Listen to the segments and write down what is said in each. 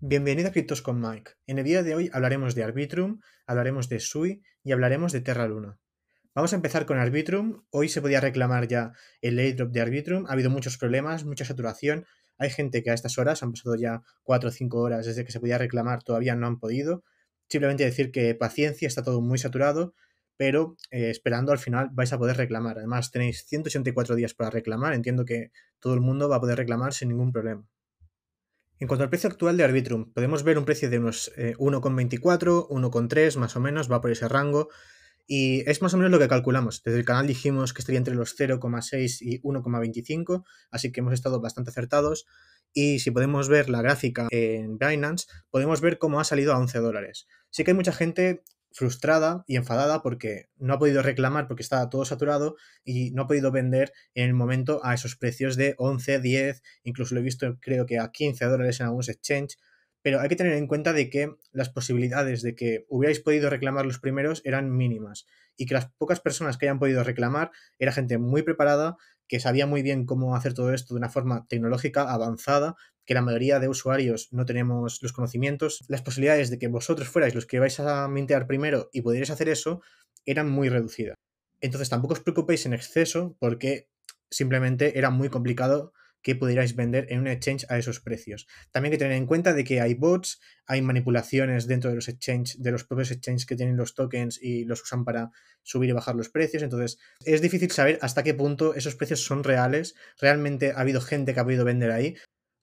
Bienvenido a Cryptos con Mike. En el día de hoy hablaremos de Arbitrum, hablaremos de SUI y hablaremos de Terra Luna. Vamos a empezar con Arbitrum. Hoy se podía reclamar ya el airdrop de Arbitrum. Ha habido muchos problemas, mucha saturación. Hay gente que a estas horas, han pasado ya 4 o 5 horas desde que se podía reclamar, todavía no han podido. Simplemente decir que paciencia, está todo muy saturado, pero eh, esperando al final vais a poder reclamar. Además tenéis 184 días para reclamar. Entiendo que todo el mundo va a poder reclamar sin ningún problema. En cuanto al precio actual de Arbitrum, podemos ver un precio de unos 1,24, eh, 1,3 más o menos, va por ese rango. Y es más o menos lo que calculamos. Desde el canal dijimos que estaría entre los 0,6 y 1,25, así que hemos estado bastante acertados. Y si podemos ver la gráfica en Binance, podemos ver cómo ha salido a 11 dólares. Sí que hay mucha gente frustrada y enfadada porque no ha podido reclamar porque estaba todo saturado y no ha podido vender en el momento a esos precios de 11, 10, incluso lo he visto creo que a 15 dólares en algunos exchange, pero hay que tener en cuenta de que las posibilidades de que hubierais podido reclamar los primeros eran mínimas y que las pocas personas que hayan podido reclamar era gente muy preparada, que sabía muy bien cómo hacer todo esto de una forma tecnológica avanzada que la mayoría de usuarios no tenemos los conocimientos, las posibilidades de que vosotros fuerais los que vais a mintear primero y pudierais hacer eso eran muy reducidas. Entonces tampoco os preocupéis en exceso porque simplemente era muy complicado que pudierais vender en un exchange a esos precios. También hay que tener en cuenta de que hay bots, hay manipulaciones dentro de los exchanges, de los propios exchanges que tienen los tokens y los usan para subir y bajar los precios. Entonces, es difícil saber hasta qué punto esos precios son reales. Realmente ha habido gente que ha podido vender ahí.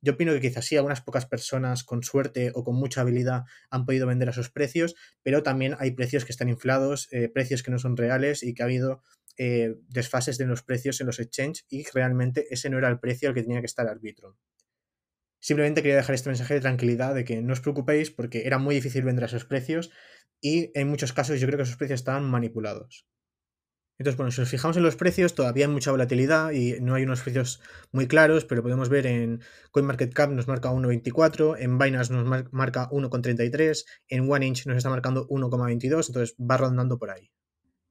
Yo opino que quizás sí, algunas pocas personas con suerte o con mucha habilidad han podido vender a esos precios, pero también hay precios que están inflados, eh, precios que no son reales y que ha habido eh, desfases de los precios en los exchanges y realmente ese no era el precio al que tenía que estar el Arbitrum. Simplemente quería dejar este mensaje de tranquilidad de que no os preocupéis porque era muy difícil vender a esos precios y en muchos casos yo creo que esos precios estaban manipulados. Entonces, bueno, si os fijamos en los precios, todavía hay mucha volatilidad y no hay unos precios muy claros, pero podemos ver en CoinMarketCap nos marca 1.24, en Binance nos marca 1.33, en OneInch nos está marcando 1.22, entonces va rondando por ahí.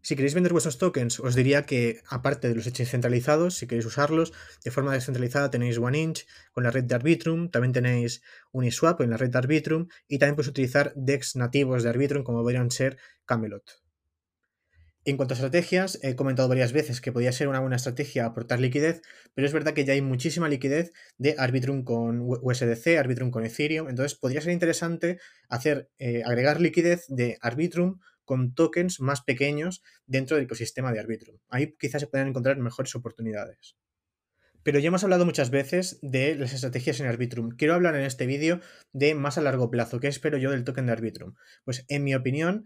Si queréis vender vuestros tokens, os diría que aparte de los hechos centralizados, si queréis usarlos, de forma descentralizada tenéis OneInch con la red de Arbitrum, también tenéis Uniswap en la red de Arbitrum y también podéis utilizar DEX nativos de Arbitrum como podrían ser Camelot. En cuanto a estrategias, he comentado varias veces que podría ser una buena estrategia aportar liquidez, pero es verdad que ya hay muchísima liquidez de Arbitrum con USDC, Arbitrum con Ethereum, entonces podría ser interesante hacer eh, agregar liquidez de Arbitrum con tokens más pequeños dentro del ecosistema de Arbitrum. Ahí quizás se puedan encontrar mejores oportunidades. Pero ya hemos hablado muchas veces de las estrategias en Arbitrum. Quiero hablar en este vídeo de más a largo plazo, qué espero yo del token de Arbitrum. Pues en mi opinión,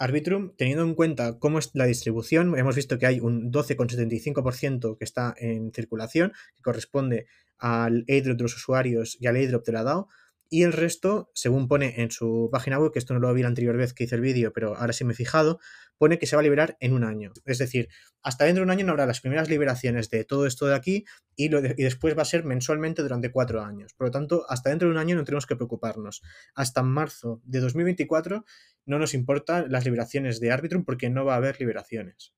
Arbitrum, teniendo en cuenta cómo es la distribución, hemos visto que hay un 12,75% que está en circulación, que corresponde al airdrop de los usuarios y al airdrop de la DAO, y el resto, según pone en su página web, que esto no lo vi la anterior vez que hice el vídeo, pero ahora sí me he fijado, pone que se va a liberar en un año. Es decir, hasta dentro de un año no habrá las primeras liberaciones de todo esto de aquí y, después va a ser mensualmente durante cuatro años. Por lo tanto, hasta dentro de un año no tenemos que preocuparnos. Hasta marzo de 2024 no nos importan las liberaciones de Arbitrum porque no va a haber liberaciones.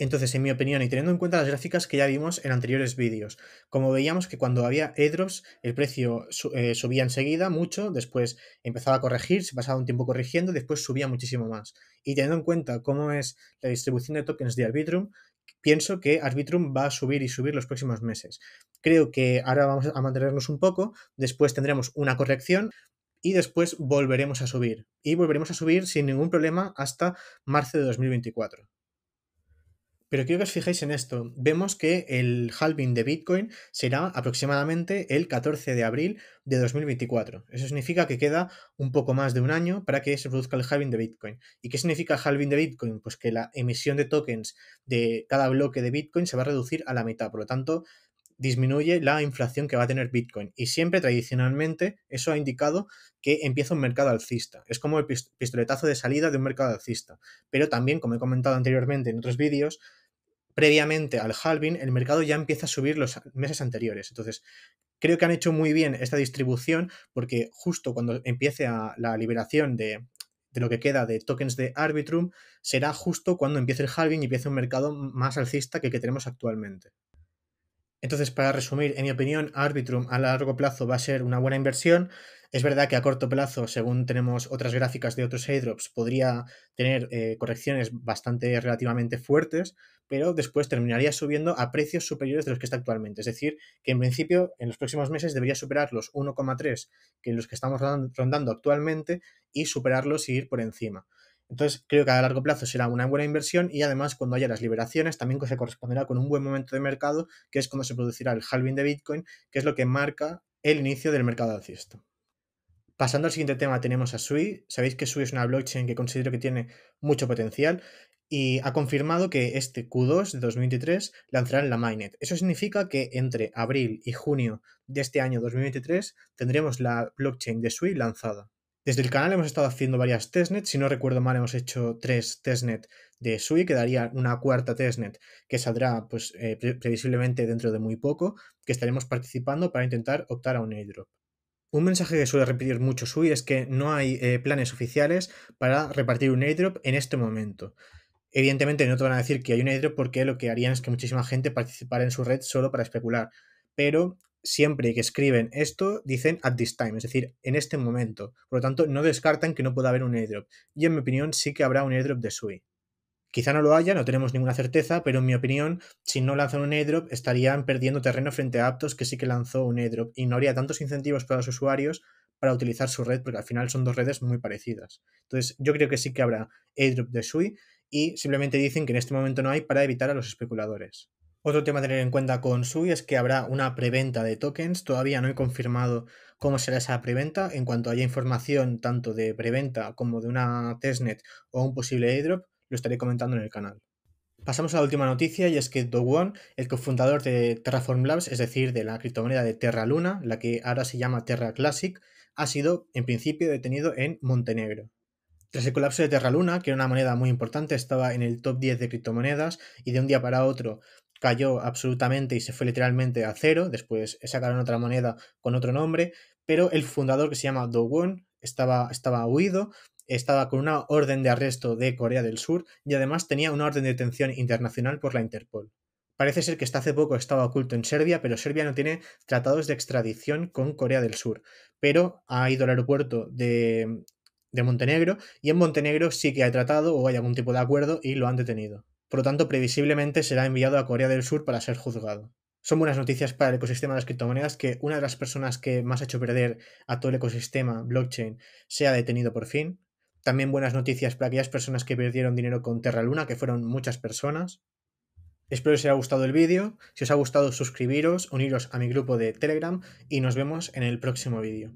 Entonces, en mi opinión, y teniendo en cuenta las gráficas que ya vimos en anteriores vídeos, como veíamos que cuando había Edros el precio eh, subía enseguida mucho, después empezaba a corregir, se pasaba un tiempo corrigiendo, después subía muchísimo más. Y teniendo en cuenta cómo es la distribución de tokens de Arbitrum, pienso que Arbitrum va a subir y subir los próximos meses. Creo que ahora vamos a mantenernos un poco, después tendremos una corrección, y después volveremos a subir. Y volveremos a subir sin ningún problema hasta marzo de 2024. Pero quiero que os fijéis en esto. Vemos que el halving de Bitcoin será aproximadamente el 14 de abril de 2024. Eso significa que queda un poco más de un año para que se produzca el halving de Bitcoin. ¿Y qué significa el halving de Bitcoin? Pues que la emisión de tokens de cada bloque de Bitcoin se va a reducir a la mitad. Por lo tanto, disminuye la inflación que va a tener Bitcoin. Y siempre tradicionalmente eso ha indicado que empieza un mercado alcista. Es como el pistoletazo de salida de un mercado alcista. Pero también, como he comentado anteriormente en otros vídeos, previamente al halving, el mercado ya empieza a subir los meses anteriores. Entonces, creo que han hecho muy bien esta distribución porque justo cuando empiece a la liberación de, de, lo que queda de tokens de Arbitrum, será justo cuando empiece el halving y empiece un mercado más alcista que el que tenemos actualmente. Entonces, para resumir, en mi opinión, Arbitrum a largo plazo va a ser una buena inversión. Es verdad que a corto plazo, según tenemos otras gráficas de otros airdrops, podría tener eh, correcciones bastante relativamente fuertes, pero después terminaría subiendo a precios superiores de los que está actualmente. Es decir, que en principio en los próximos meses debería superar los 1,3 que los que estamos rondando actualmente y superarlos y ir por encima. Entonces, creo que a largo plazo será una buena inversión y además cuando haya las liberaciones también se corresponderá con un buen momento de mercado, que es cuando se producirá el halving de Bitcoin, que es lo que marca el inicio del mercado alcista. Pasando al siguiente tema, tenemos a Sui. Sabéis que Sui es una blockchain que considero que tiene mucho potencial y ha confirmado que este Q2 de 2023 en la Mainnet. Eso significa que entre abril y junio de este año 2023 tendremos la blockchain de Sui lanzada. Desde el canal hemos estado haciendo varias testnets, si no recuerdo mal hemos hecho tres testnet de Sui, quedaría una cuarta testnet que saldrá pues, eh, previsiblemente dentro de muy poco, que estaremos participando para intentar optar a un airdrop. Un mensaje que suele repetir mucho Sui es que no hay eh, planes oficiales para repartir un airdrop en este momento. Evidentemente no te van a decir que hay un airdrop porque lo que harían es que muchísima gente participara en su red solo para especular. Pero siempre que escriben esto dicen at this time, es decir, en este momento. Por lo tanto, no descartan que no pueda haber un airdrop. Y en mi opinión sí que habrá un airdrop de Sui. Quizá no lo haya, no tenemos ninguna certeza, pero en mi opinión, si no lanzan un airdrop, estarían perdiendo terreno frente a Aptos, que sí que lanzó un airdrop, y no habría tantos incentivos para los usuarios para utilizar su red, porque al final son dos redes muy parecidas. Entonces, yo creo que sí que habrá airdrop de SUI, y simplemente dicen que en este momento no hay para evitar a los especuladores. Otro tema a tener en cuenta con SUI es que habrá una preventa de tokens. Todavía no he confirmado cómo será esa preventa. En cuanto haya información tanto de preventa como de una testnet o un posible airdrop, lo estaré comentando en el canal. Pasamos a la última noticia y es que Do el cofundador de Terraform Labs, es decir, de la criptomoneda de Terra Luna, la que ahora se llama Terra Classic, ha sido en principio detenido en Montenegro. Tras el colapso de Terra Luna, que era una moneda muy importante, estaba en el top 10 de criptomonedas y de un día para otro cayó absolutamente y se fue literalmente a cero. Después sacaron otra moneda con otro nombre, pero el fundador que se llama Do estaba, estaba huido estaba con una orden de arresto de Corea del Sur y además tenía una orden de detención internacional por la Interpol. Parece ser que hasta hace poco estaba oculto en Serbia, pero Serbia no tiene tratados de extradición con Corea del Sur. Pero ha ido al aeropuerto de, Montenegro y en Montenegro sí que hay tratado o hay algún tipo de acuerdo y lo han detenido. Por lo tanto, previsiblemente será enviado a Corea del Sur para ser juzgado. Son buenas noticias para el ecosistema de las criptomonedas que una de las personas que más ha hecho perder a todo el ecosistema blockchain sea detenido por fin. También buenas noticias para aquellas personas que perdieron dinero con Terra Luna, que fueron muchas personas. Espero que os haya gustado el vídeo. Si os ha gustado, suscribiros, uniros a mi grupo de Telegram y nos vemos en el próximo vídeo.